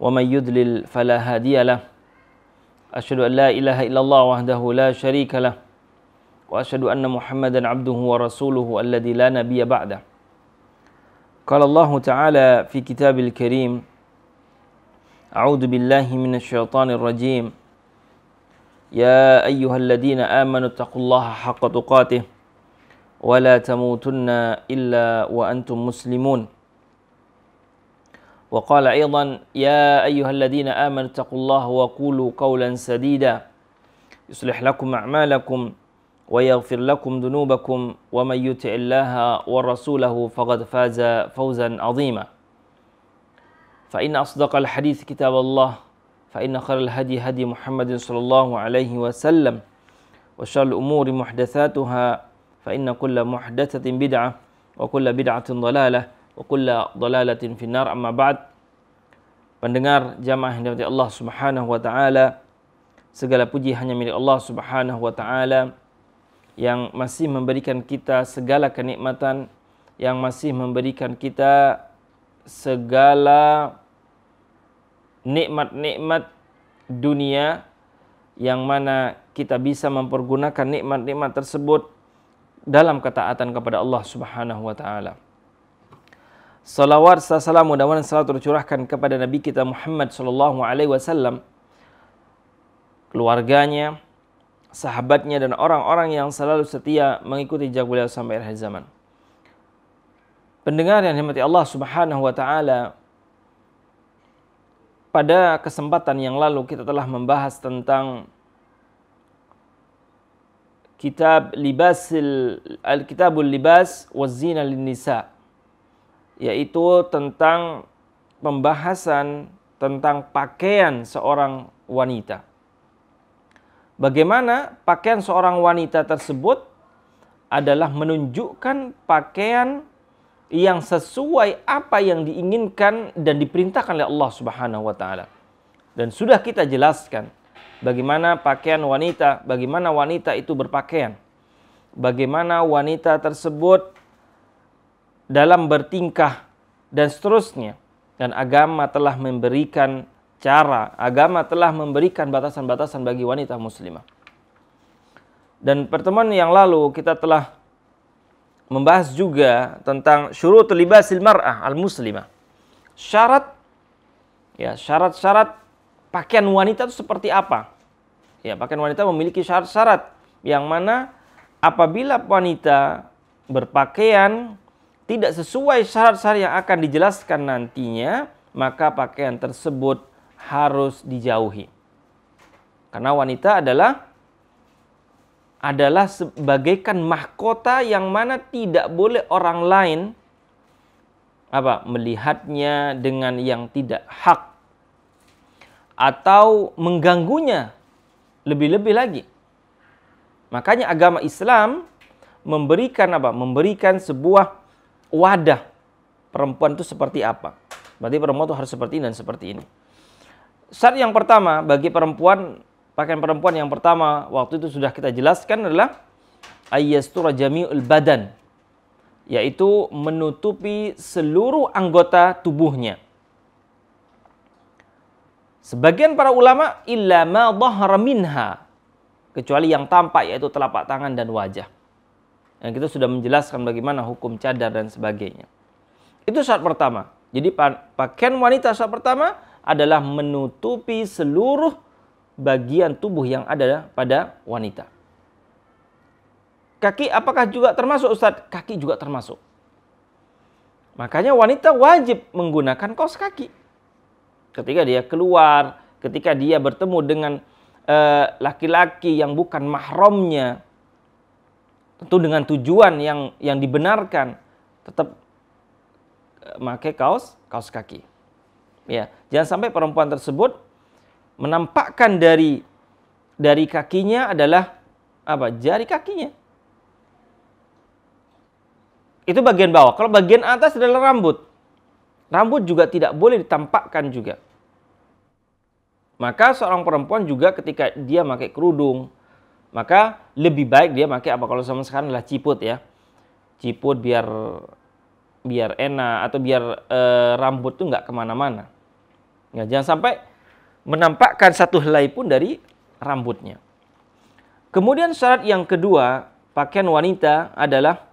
ومن يدلل فلا هادي له أشهد أن لا إله إلا الله وحده لا شريك له وأشهد أن محمدا عبده ورسوله الذي لا نبي بعده قال الله تعالى في كتاب الكريم أعوذ بالله من الشيطان الرجيم يا أيها الذين آمنوا اتقوا الله حق تقاته ولا تموتن إلا وأنتم مسلمون وقال أيضا يا أيها الذين آمنوا اتقوا الله وقولوا قولا سديدا يصلح لكم أعمالكم ويغفر لكم ذنوبكم ومن يطع الله ورسوله فقد فاز فوزا عظيما فإن أصدق الحديث كتاب الله فإن خير الهدي هدي محمد صلى الله عليه وسلم وشر الأمور محدثاتها فإن كل محدثة بدعة وكل بدعة ضلالة wa kulla dalalatin finnar amma ba'd pendengar jamaah yang dirahmati Allah Subhanahu wa taala segala puji hanya milik Allah Subhanahu wa taala yang masih memberikan kita segala kenikmatan yang masih memberikan kita segala nikmat-nikmat dunia yang mana kita bisa mempergunakan nikmat-nikmat tersebut dalam ketaatan kepada Allah Subhanahu wa taala. Salawat serta salam mudah-mudahan selalu tercurahkan kepada Nabi kita Muhammad Sallallahu Alaihi Wasallam, keluarganya, sahabatnya dan orang-orang yang selalu setia mengikuti jejak beliau sampai akhir zaman. Pendengar yang dihormati Allah Subhanahu wa taala, pada kesempatan yang lalu kita telah membahas tentang kitab libasil al-kitabul libas wazina lin nisa' yaitu tentang pembahasan tentang pakaian seorang wanita. Bagaimana pakaian seorang wanita tersebut adalah menunjukkan pakaian yang sesuai apa yang diinginkan dan diperintahkan oleh Allah Subhanahu wa taala. Dan sudah kita jelaskan bagaimana pakaian wanita, bagaimana wanita itu berpakaian. Bagaimana wanita tersebut dalam bertingkah dan seterusnya. Dan agama telah memberikan cara, agama telah memberikan batasan-batasan bagi wanita muslimah. Dan pertemuan yang lalu kita telah membahas juga tentang syurutul libasil mar'ah al-muslimah. Syarat ya, syarat-syarat pakaian wanita itu seperti apa? Ya, pakaian wanita memiliki syarat-syarat yang mana apabila wanita berpakaian tidak sesuai syarat-syarat yang akan dijelaskan nantinya, maka pakaian tersebut harus dijauhi. Karena wanita adalah adalah sebagaikan mahkota yang mana tidak boleh orang lain apa melihatnya dengan yang tidak hak atau mengganggunya lebih-lebih lagi. Makanya agama Islam memberikan apa? Memberikan sebuah wadah perempuan itu seperti apa. Berarti perempuan itu harus seperti ini dan seperti ini. Syarat yang pertama bagi perempuan, pakaian perempuan yang pertama waktu itu sudah kita jelaskan adalah ayyastura jami'ul badan. Yaitu menutupi seluruh anggota tubuhnya. Sebagian para ulama illa ma minha. Kecuali yang tampak yaitu telapak tangan dan wajah. Yang kita sudah menjelaskan bagaimana hukum cadar dan sebagainya. Itu saat pertama. Jadi pakaian wanita saat pertama adalah menutupi seluruh bagian tubuh yang ada pada wanita. Kaki apakah juga termasuk Ustadz? Kaki juga termasuk. Makanya wanita wajib menggunakan kaos kaki. Ketika dia keluar, ketika dia bertemu dengan eh, laki-laki e, yang bukan mahramnya, tentu dengan tujuan yang yang dibenarkan tetap pakai eh, kaos kaos kaki. Ya, jangan sampai perempuan tersebut menampakkan dari dari kakinya adalah apa? Jari kakinya. Itu bagian bawah. Kalau bagian atas adalah rambut. Rambut juga tidak boleh ditampakkan juga. Maka seorang perempuan juga ketika dia pakai kerudung, maka lebih baik dia pakai apa kalau sama sekarang adalah ciput ya ciput biar biar enak atau biar e, rambut tuh nggak kemana-mana ya, jangan sampai menampakkan satu helai pun dari rambutnya kemudian syarat yang kedua pakaian wanita adalah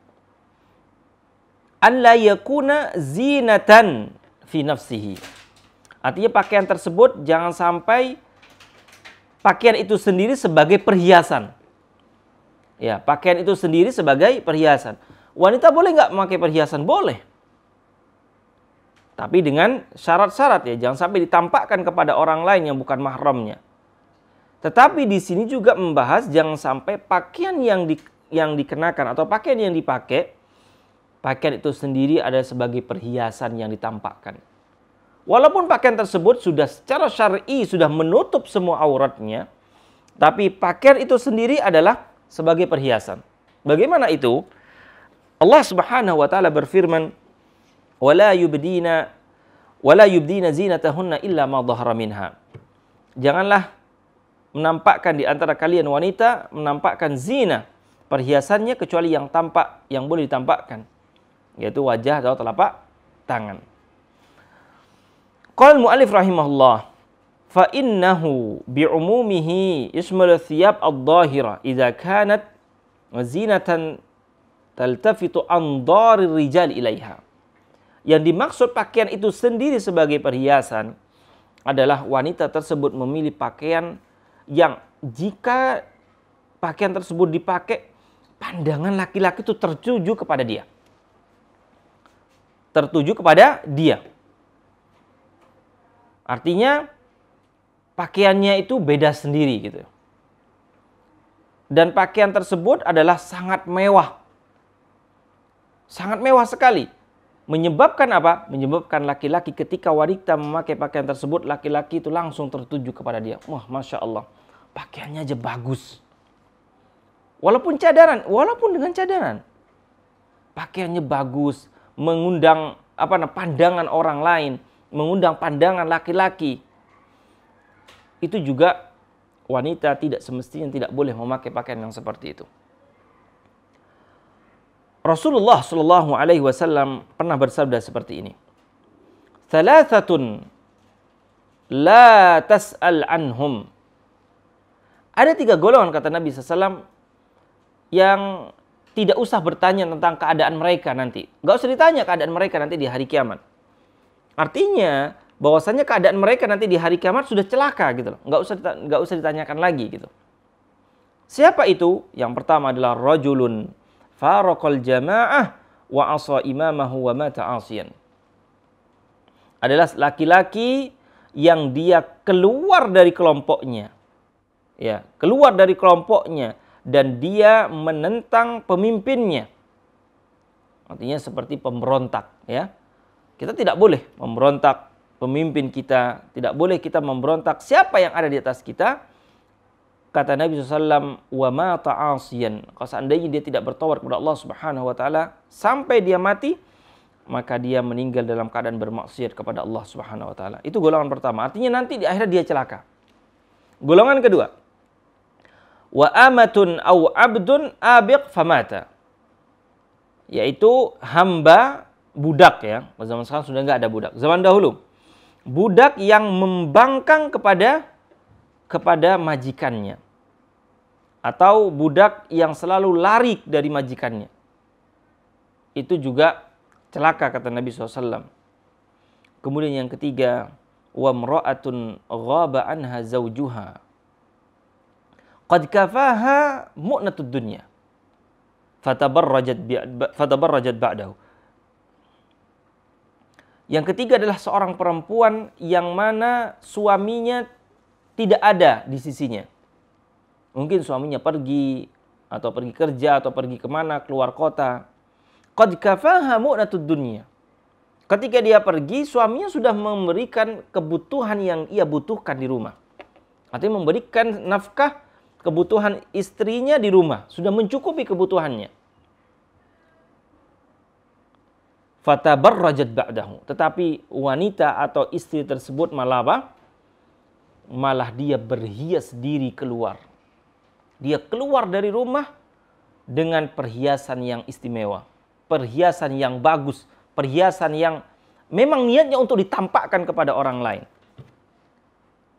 an la yakuna zinatan fi nafsihi artinya pakaian tersebut jangan sampai pakaian itu sendiri sebagai perhiasan. Ya, pakaian itu sendiri sebagai perhiasan. Wanita boleh nggak memakai perhiasan? Boleh. Tapi dengan syarat-syarat ya, jangan sampai ditampakkan kepada orang lain yang bukan mahramnya. Tetapi di sini juga membahas jangan sampai pakaian yang di, yang dikenakan atau pakaian yang dipakai, pakaian itu sendiri ada sebagai perhiasan yang ditampakkan. Walaupun pakaian tersebut sudah secara syar'i sudah menutup semua auratnya, tapi pakaian itu sendiri adalah sebagai perhiasan. Bagaimana itu? Allah Subhanahu wa taala berfirman, "Wala yubdina wala yubdina zinatahunna illa ma dhahara minha." Janganlah menampakkan di antara kalian wanita menampakkan zina perhiasannya kecuali yang tampak yang boleh ditampakkan yaitu wajah atau telapak tangan. Qal mu'alif rahimahullah fa innahu bi'umumihi umumihi ismul thiyab al dhahira idza kanat zinatan taltafitu andari rijal ilaiha. Yang dimaksud pakaian itu sendiri sebagai perhiasan adalah wanita tersebut memilih pakaian yang jika pakaian tersebut dipakai pandangan laki-laki itu tertuju kepada dia. Tertuju kepada dia. Artinya pakaiannya itu beda sendiri gitu. Dan pakaian tersebut adalah sangat mewah. Sangat mewah sekali. Menyebabkan apa? Menyebabkan laki-laki ketika wanita memakai pakaian tersebut, laki-laki itu langsung tertuju kepada dia. Wah, Masya Allah. Pakaiannya aja bagus. Walaupun cadaran, walaupun dengan cadaran. Pakaiannya bagus, mengundang apa pandangan orang lain mengundang pandangan laki-laki. Itu juga wanita tidak semestinya tidak boleh memakai pakaian yang seperti itu. Rasulullah Shallallahu Alaihi Wasallam pernah bersabda seperti ini. Thalathatun la tas'al anhum. Ada tiga golongan kata Nabi sallam yang tidak usah bertanya tentang keadaan mereka nanti. Gak usah ditanya keadaan mereka nanti di hari kiamat. Artinya bahwasanya keadaan mereka nanti di hari kiamat sudah celaka gitu loh. Nggak usah nggak usah ditanyakan lagi gitu. Siapa itu? Yang pertama adalah rajulun faraqal jamaah wa asa imamahu wa mata asiyan. Adalah laki-laki yang dia keluar dari kelompoknya. Ya, keluar dari kelompoknya dan dia menentang pemimpinnya. Artinya seperti pemberontak ya kita tidak boleh memberontak pemimpin kita, tidak boleh kita memberontak siapa yang ada di atas kita. Kata Nabi SAW, wa ma ta'asiyan. Kalau seandainya dia tidak bertawar kepada Allah Subhanahu wa taala sampai dia mati, maka dia meninggal dalam keadaan bermaksiat kepada Allah Subhanahu wa taala. Itu golongan pertama. Artinya nanti di akhirat dia celaka. Golongan kedua. Wa amatun au abdun abiq famata. Yaitu hamba budak ya. Zaman sekarang sudah nggak ada budak. Zaman dahulu budak yang membangkang kepada kepada majikannya atau budak yang selalu lari dari majikannya. Itu juga celaka kata Nabi SAW. Kemudian yang ketiga, wa mra'atun ghaba anha zawjuha. Qad kafaha mu'natud dunya. Fatabarrajat, fatabarrajat ba'dahu. Yang ketiga adalah seorang perempuan yang mana suaminya tidak ada di sisinya. Mungkin suaminya pergi atau pergi kerja atau pergi kemana keluar kota. Qad kafaha mu'natud dunia. Ketika dia pergi, suaminya sudah memberikan kebutuhan yang ia butuhkan di rumah. Artinya memberikan nafkah kebutuhan istrinya di rumah. Sudah mencukupi kebutuhannya. fatabarrajat ba'dahu. Tetapi wanita atau istri tersebut malah apa? Malah dia berhias diri keluar. Dia keluar dari rumah dengan perhiasan yang istimewa, perhiasan yang bagus, perhiasan yang memang niatnya untuk ditampakkan kepada orang lain.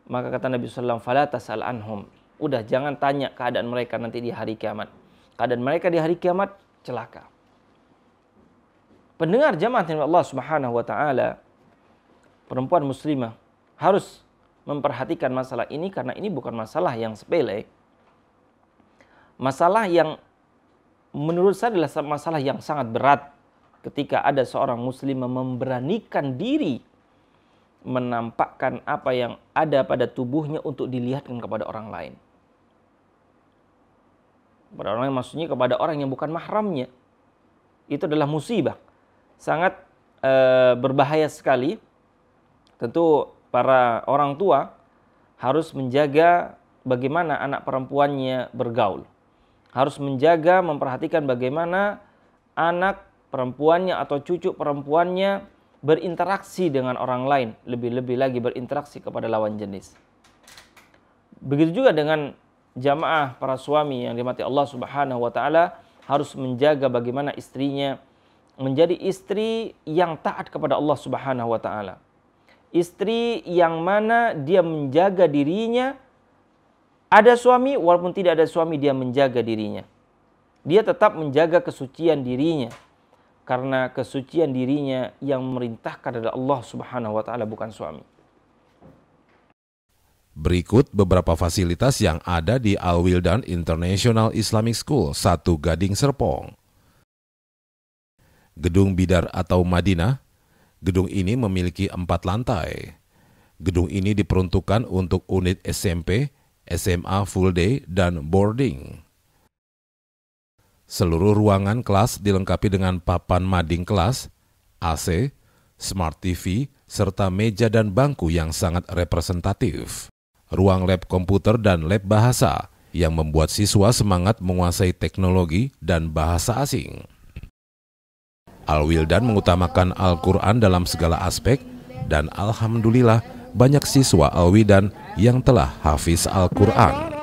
Maka kata Nabi SAW, Fala tasal anhum. Udah jangan tanya keadaan mereka nanti di hari kiamat. Keadaan mereka di hari kiamat celaka pendengar jamaah Allah Subhanahu wa taala perempuan muslimah harus memperhatikan masalah ini karena ini bukan masalah yang sepele. Masalah yang menurut saya adalah masalah yang sangat berat ketika ada seorang muslim memberanikan diri menampakkan apa yang ada pada tubuhnya untuk dilihatkan kepada orang lain. Pada orang lain maksudnya kepada orang yang bukan mahramnya. Itu adalah musibah sangat e, berbahaya sekali. Tentu para orang tua harus menjaga bagaimana anak perempuannya bergaul. Harus menjaga memperhatikan bagaimana anak perempuannya atau cucu perempuannya berinteraksi dengan orang lain, lebih-lebih lagi berinteraksi kepada lawan jenis. Begitu juga dengan jamaah para suami yang dimati Allah Subhanahu wa taala harus menjaga bagaimana istrinya menjadi istri yang taat kepada Allah Subhanahu wa taala. Istri yang mana dia menjaga dirinya ada suami walaupun tidak ada suami dia menjaga dirinya. Dia tetap menjaga kesucian dirinya karena kesucian dirinya yang memerintahkan adalah Allah Subhanahu wa taala bukan suami. Berikut beberapa fasilitas yang ada di Al Wildan International Islamic School, Satu Gading Serpong. Gedung Bidar atau Madinah, gedung ini memiliki empat lantai. Gedung ini diperuntukkan untuk unit SMP, SMA full day, dan boarding. Seluruh ruangan kelas dilengkapi dengan papan mading kelas, AC, smart TV, serta meja dan bangku yang sangat representatif. Ruang lab komputer dan lab bahasa yang membuat siswa semangat menguasai teknologi dan bahasa asing. Al-Wildan mengutamakan Al-Quran dalam segala aspek dan Alhamdulillah banyak siswa Al-Wildan yang telah hafiz Al-Quran.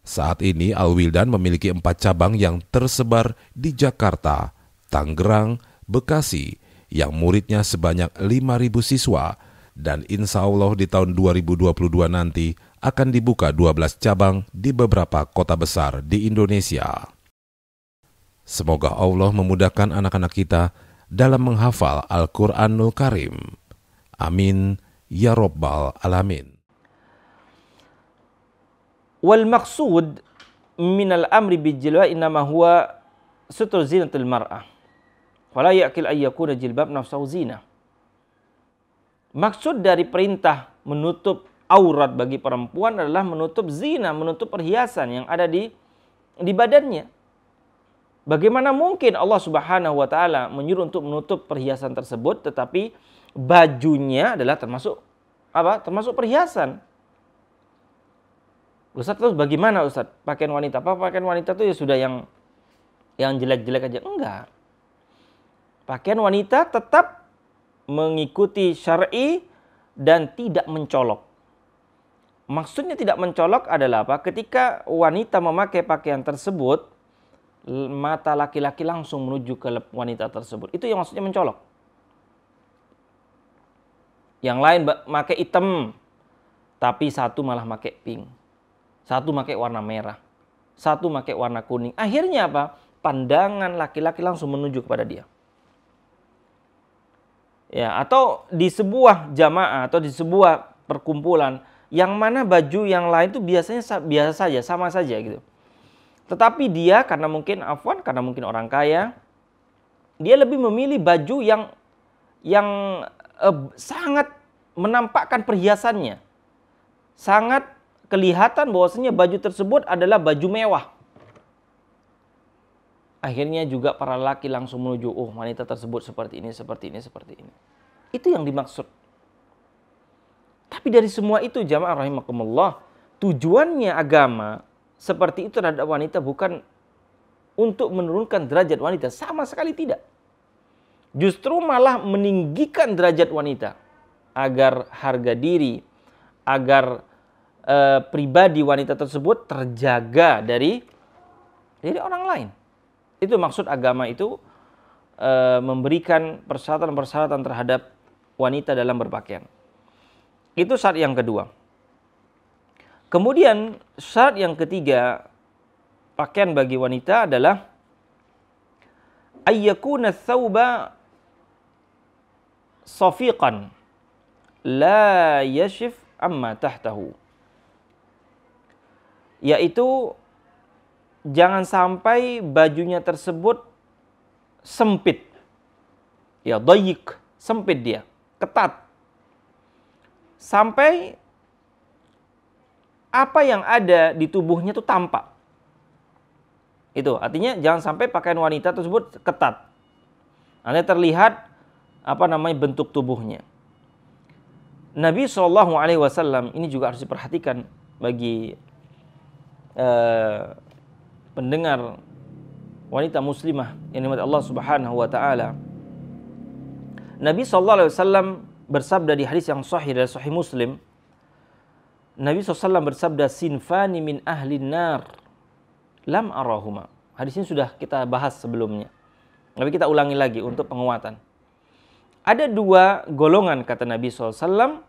Saat ini Al-Wildan memiliki empat cabang yang tersebar di Jakarta, Tangerang, Bekasi, yang muridnya sebanyak 5.000 siswa, dan insya Allah di tahun 2022 nanti akan dibuka 12 cabang di beberapa kota besar di Indonesia. Semoga Allah memudahkan anak-anak kita dalam menghafal Al-Quranul Karim. Amin. Ya Rabbal Alamin. Wal maksud minal amri bijilwa innama huwa sutur zinatil mar'ah. Fala ya'kil ayyakuna jilbab nafsahu zina. Maksud dari perintah menutup aurat bagi perempuan adalah menutup zina, menutup perhiasan yang ada di di badannya Bagaimana mungkin Allah Subhanahu wa taala menyuruh untuk menutup perhiasan tersebut tetapi bajunya adalah termasuk apa? Termasuk perhiasan. Ustaz terus bagaimana Ustaz? Pakaian wanita apa pakaian wanita itu ya sudah yang yang jelek-jelek aja? Enggak. Pakaian wanita tetap mengikuti syar'i dan tidak mencolok. Maksudnya tidak mencolok adalah apa? Ketika wanita memakai pakaian tersebut mata laki-laki langsung menuju ke wanita tersebut. Itu yang maksudnya mencolok. Yang lain pakai hitam, tapi satu malah pakai pink. Satu pakai warna merah. Satu pakai warna kuning. Akhirnya apa? Pandangan laki-laki langsung menuju kepada dia. Ya, atau di sebuah jamaah atau di sebuah perkumpulan yang mana baju yang lain itu biasanya biasa saja, sama saja gitu tetapi dia karena mungkin afwan, karena mungkin orang kaya, dia lebih memilih baju yang yang eh, sangat menampakkan perhiasannya. Sangat kelihatan bahwasanya baju tersebut adalah baju mewah. Akhirnya juga para laki langsung menuju, oh wanita tersebut seperti ini, seperti ini, seperti ini. Itu yang dimaksud. Tapi dari semua itu jamaah rahimakumullah, tujuannya agama seperti itu terhadap wanita bukan untuk menurunkan derajat wanita, sama sekali tidak. Justru malah meninggikan derajat wanita agar harga diri, agar e, pribadi wanita tersebut terjaga dari dari orang lain. Itu maksud agama itu e, memberikan persyaratan-persyaratan terhadap wanita dalam berpakaian. Itu saat yang kedua. Kemudian syarat yang ketiga pakaian bagi wanita adalah ayyakuna thawba safiqan la yashif amma tahtahu yaitu jangan sampai bajunya tersebut sempit ya dayik sempit dia ketat sampai apa yang ada di tubuhnya itu tampak. Itu artinya jangan sampai pakaian wanita tersebut ketat. Anda terlihat apa namanya bentuk tubuhnya. Nabi Shallallahu Alaihi Wasallam ini juga harus diperhatikan bagi eh, pendengar wanita muslimah yang dimaksud Allah Subhanahu Wa Taala. Nabi Shallallahu Alaihi Wasallam bersabda di hadis yang sahih dari Sahih Muslim, Nabi SAW bersabda sinfani min ahli nar lam arahuma. Hadis ini sudah kita bahas sebelumnya. Tapi kita ulangi lagi untuk penguatan. Ada dua golongan kata Nabi SAW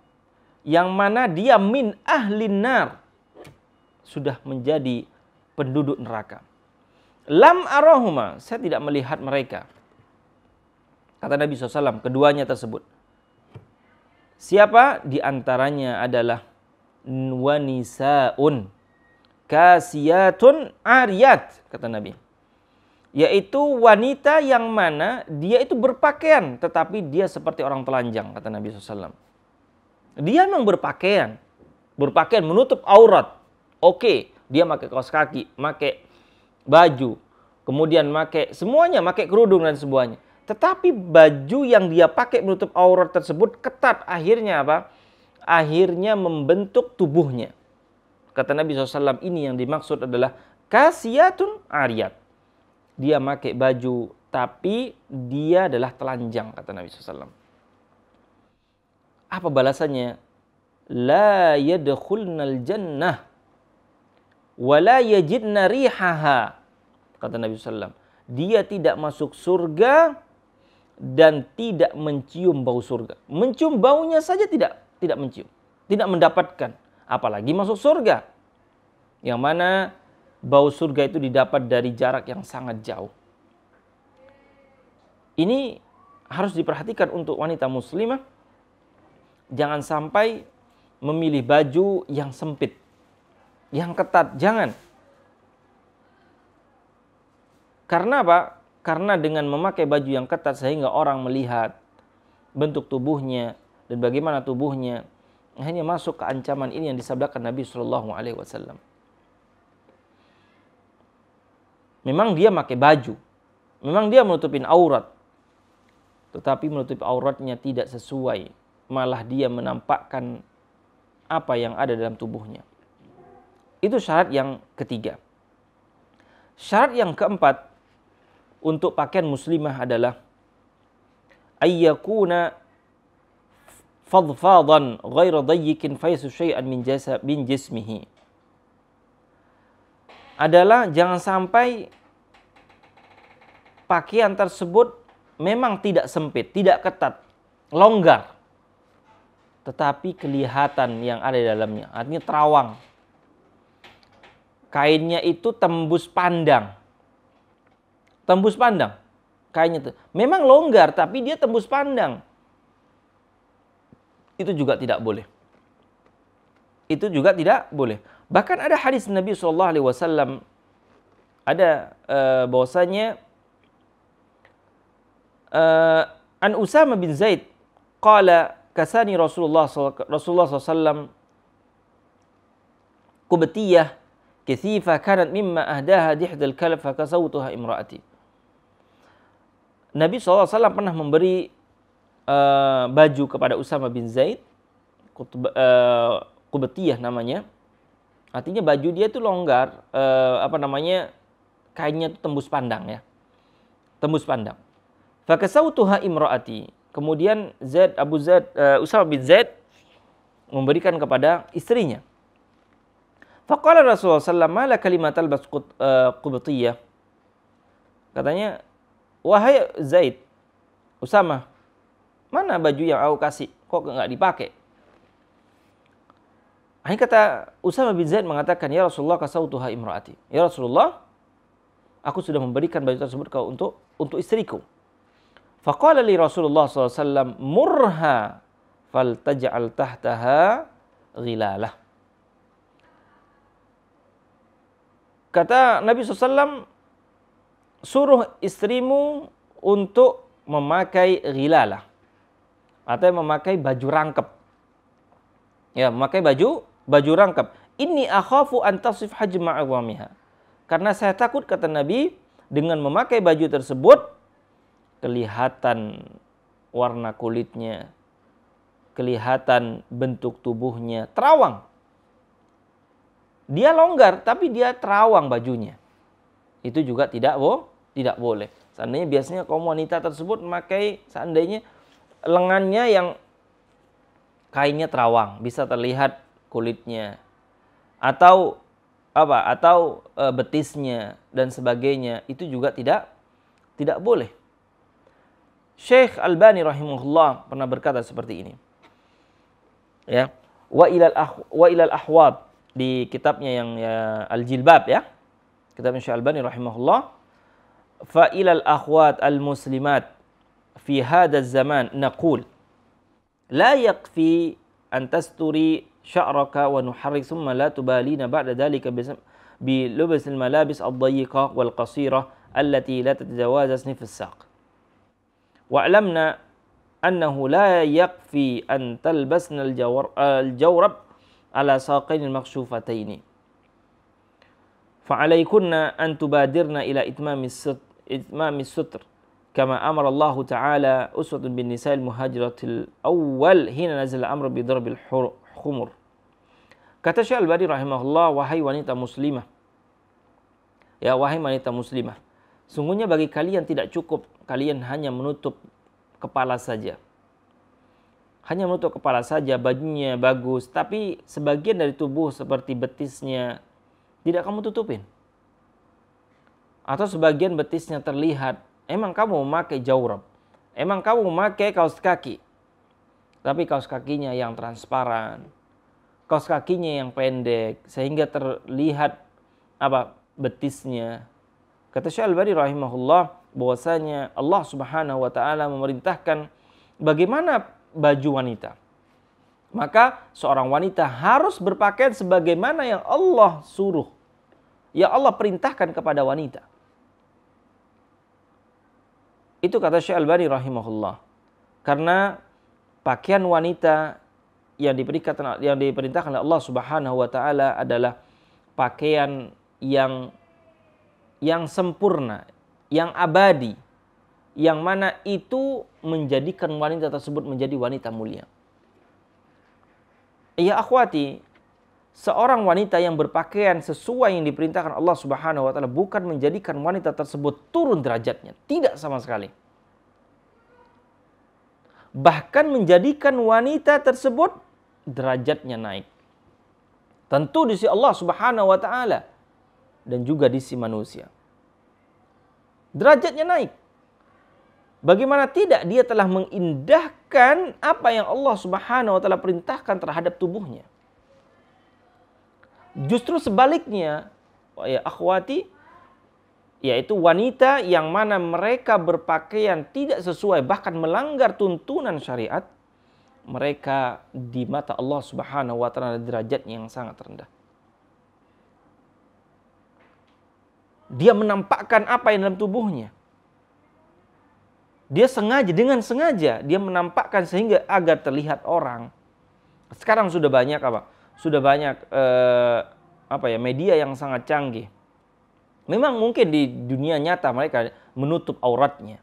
yang mana dia min ahli nar sudah menjadi penduduk neraka. Lam arahuma, saya tidak melihat mereka. Kata Nabi SAW, keduanya tersebut. Siapa di antaranya adalah wa nisaun kasiyatun ariyat kata Nabi. Yaitu wanita yang mana dia itu berpakaian tetapi dia seperti orang telanjang kata Nabi SAW. Dia memang berpakaian. Berpakaian menutup aurat. Oke, dia pakai kaos kaki, pakai baju, kemudian pakai semuanya, pakai kerudung dan semuanya. Tetapi baju yang dia pakai menutup aurat tersebut ketat akhirnya apa? akhirnya membentuk tubuhnya. Kata Nabi SAW ini yang dimaksud adalah kasiatun ariat. Dia pakai baju tapi dia adalah telanjang kata Nabi SAW. Apa balasannya? La yadkhulnal jannah wa la yajidna rihaha kata Nabi SAW. Dia tidak masuk surga dan tidak mencium bau surga. Mencium baunya saja tidak tidak mencium, tidak mendapatkan, apalagi masuk surga. Yang mana bau surga itu didapat dari jarak yang sangat jauh. Ini harus diperhatikan untuk wanita muslimah. Jangan sampai memilih baju yang sempit, yang ketat, jangan. Karena apa? Karena dengan memakai baju yang ketat sehingga orang melihat bentuk tubuhnya, dan bagaimana tubuhnya hanya masuk ke ancaman ini yang disabdakan Nabi Shallallahu Alaihi Wasallam. Memang dia pakai baju, memang dia menutupin aurat, tetapi menutup auratnya tidak sesuai, malah dia menampakkan apa yang ada dalam tubuhnya. Itu syarat yang ketiga. Syarat yang keempat untuk pakaian muslimah adalah ayyakuna fadfadan ghaira dayyikin faisu syai'an min jasa bin jismihi adalah jangan sampai pakaian tersebut memang tidak sempit, tidak ketat, longgar. Tetapi kelihatan yang ada di dalamnya, artinya terawang. Kainnya itu tembus pandang. Tembus pandang. Kainnya itu memang longgar tapi dia tembus pandang itu juga tidak boleh. Itu juga tidak boleh. Bahkan ada hadis Nabi sallallahu alaihi wasallam ada uh, bahwasanya uh, An Usama bin Zaid qala kasani Rasulullah Rasulullah sallallahu kubtiyah kathifa kanat mimma ahdaha dihdal kalb fakasawtuha imraati Nabi SAW pernah memberi Eh, baju kepada Usama bin Zaid, Kutub, eh, uh, Kubetiyah namanya. Artinya baju dia itu longgar, uh, apa namanya, kainnya itu tembus pandang ya. Tembus pandang. Fakasautuha imro'ati. Kemudian Zaid, Abu Zaid, uh, Usama bin Zaid memberikan kepada istrinya. Faqala Rasulullah alaihi wasallam kalimat albas kubetiyah. Katanya, wahai Zaid, Usama, Mana baju yang aku kasih? Kok enggak dipakai? Akhirnya kata Usama bin Zaid mengatakan, Ya Rasulullah kasautuha imra'ati. Ya Rasulullah, aku sudah memberikan baju tersebut kau untuk untuk istriku. Faqala li Rasulullah SAW, Murha faltaj'al tahtaha ghilalah. Kata Nabi SAW, suruh istrimu untuk memakai ghilalah atau yang memakai baju rangkep. Ya, memakai baju baju rangkep. Ini akhafu an tasif awamiha Karena saya takut kata Nabi dengan memakai baju tersebut kelihatan warna kulitnya, kelihatan bentuk tubuhnya, terawang. Dia longgar tapi dia terawang bajunya. Itu juga tidak bo, tidak boleh. Seandainya biasanya kaum wanita tersebut memakai seandainya lengannya yang kainnya terawang, bisa terlihat kulitnya. Atau apa? Atau e, betisnya dan sebagainya. Itu juga tidak tidak boleh. Syekh Albani rahimahullah pernah berkata seperti ini. Ya, wa ilal ah, wa ilal ahwad di kitabnya yang ya, Al-Jilbab ya. Kitab Syekh Albani rahimahullah. Fa ilal akhwat al muslimat في هذا الزمان نقول لا يكفي أن تستري شعرك ونحرك ثم لا تبالين بعد ذلك بلبس الملابس الضيقة والقصيرة التي لا تتجاوز سنف الساق واعلمنا أنه لا يكفي أن تلبسن الجور الجورب على ساقين المكشوفتين فعليكن أن تبادرن إلى إتمام الستر, إتمام الستر kama amara Allah taala uswatun bin nisa'il muhajiratil awal hina nazala amru bi darbil khumur. Kata Syekh al bari rahimahullah wahai wanita muslimah. Ya wahai wanita muslimah, sungguhnya bagi kalian tidak cukup kalian hanya menutup kepala saja. Hanya menutup kepala saja bajunya bagus, tapi sebagian dari tubuh seperti betisnya tidak kamu tutupin. Atau sebagian betisnya terlihat Emang kamu memakai jawrab? Emang kamu memakai kaos kaki? Tapi kaos kakinya yang transparan, kaos kakinya yang pendek sehingga terlihat apa betisnya. Kata Syekh al bari rahimahullah bahwasanya Allah Subhanahu wa taala memerintahkan bagaimana baju wanita. Maka seorang wanita harus berpakaian sebagaimana yang Allah suruh. Ya Allah perintahkan kepada wanita. Itu kata Syekh Albani rahimahullah. Karena pakaian wanita yang diperintahkan yang diperintahkan oleh Allah Subhanahu wa taala adalah pakaian yang yang sempurna, yang abadi, yang mana itu menjadikan wanita tersebut menjadi wanita mulia. Ya akhwati, seorang wanita yang berpakaian sesuai yang diperintahkan Allah Subhanahu wa taala bukan menjadikan wanita tersebut turun derajatnya, tidak sama sekali. Bahkan menjadikan wanita tersebut derajatnya naik. Tentu di sisi Allah Subhanahu wa taala dan juga di sisi manusia. Derajatnya naik. Bagaimana tidak dia telah mengindahkan apa yang Allah Subhanahu wa taala perintahkan terhadap tubuhnya. Justru sebaliknya, ya akhwati, yaitu wanita yang mana mereka berpakaian tidak sesuai bahkan melanggar tuntunan syariat, mereka di mata Allah Subhanahu wa taala derajat yang sangat rendah. Dia menampakkan apa yang dalam tubuhnya. Dia sengaja dengan sengaja dia menampakkan sehingga agar terlihat orang. Sekarang sudah banyak apa? sudah banyak eh, apa ya media yang sangat canggih. Memang mungkin di dunia nyata mereka menutup auratnya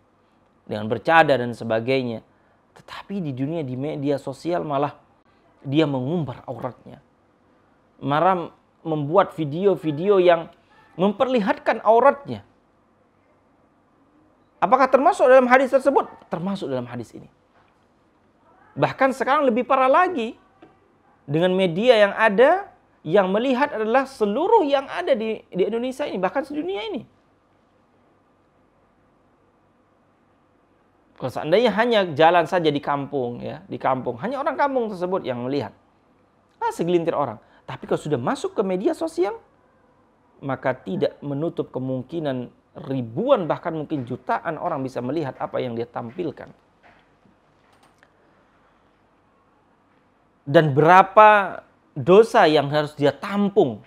dengan bercadar dan sebagainya. Tetapi di dunia di media sosial malah dia mengumbar auratnya. marah membuat video-video yang memperlihatkan auratnya. Apakah termasuk dalam hadis tersebut? Termasuk dalam hadis ini. Bahkan sekarang lebih parah lagi dengan media yang ada yang melihat adalah seluruh yang ada di, di Indonesia ini bahkan sedunia ini. Kalau seandainya hanya jalan saja di kampung ya, di kampung hanya orang kampung tersebut yang melihat. Ah, segelintir orang. Tapi kalau sudah masuk ke media sosial, maka tidak menutup kemungkinan ribuan bahkan mungkin jutaan orang bisa melihat apa yang dia tampilkan. dan berapa dosa yang harus dia tampung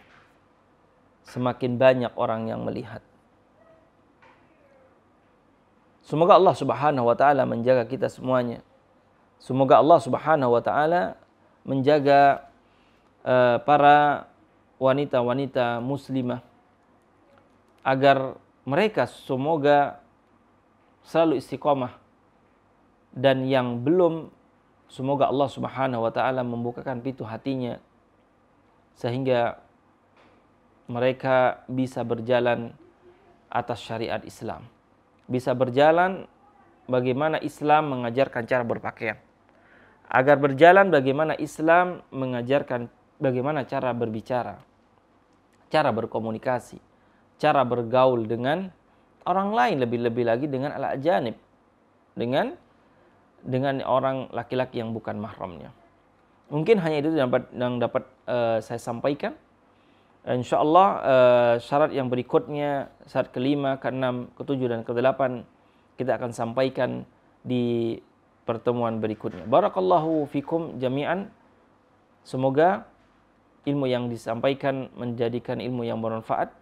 semakin banyak orang yang melihat Semoga Allah Subhanahu wa taala menjaga kita semuanya. Semoga Allah Subhanahu wa taala menjaga uh, para wanita-wanita muslimah agar mereka semoga selalu istiqomah dan yang belum Semoga Allah Subhanahu wa taala membukakan pintu hatinya sehingga mereka bisa berjalan atas syariat Islam. Bisa berjalan bagaimana Islam mengajarkan cara berpakaian. Agar berjalan bagaimana Islam mengajarkan bagaimana cara berbicara, cara berkomunikasi, cara bergaul dengan orang lain lebih-lebih lagi dengan alat janib, dengan dengan orang laki-laki yang bukan mahramnya. Mungkin hanya itu yang dapat, yang dapat uh, saya sampaikan. Insya Allah uh, eh, syarat yang berikutnya, syarat kelima, keenam, ketujuh, dan kedelapan kita akan sampaikan di pertemuan berikutnya. Barakallahu fikum jami'an. Semoga ilmu yang disampaikan menjadikan ilmu yang bermanfaat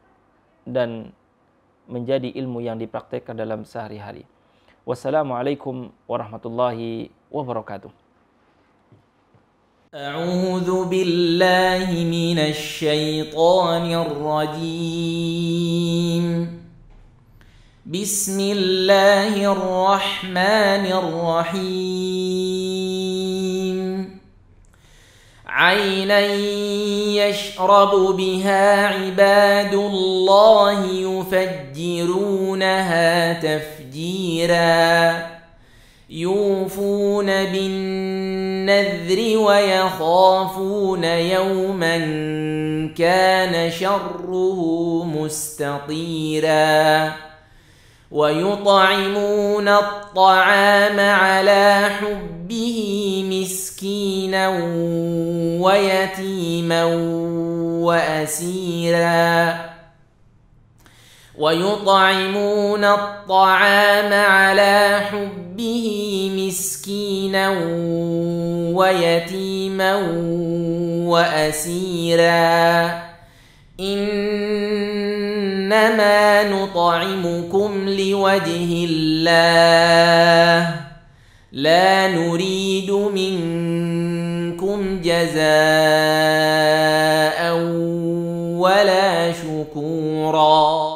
dan menjadi ilmu yang dipraktekkan dalam sehari-hari. والسلام عليكم ورحمة الله وبركاته أعوذ بالله من الشيطان الرجيم بسم الله الرحمن الرحيم عينا يشرب بها عباد الله يفجرونها تفجيرا تفجيرا يوفون بالنذر ويخافون يوما كان شره مستطيرا ويطعمون الطعام على حبه مسكينا ويتيما واسيرا ويطعمون الطعام على حبه مسكينا ويتيما واسيرا انما نطعمكم لوجه الله لا نريد منكم جزاء ولا شكورا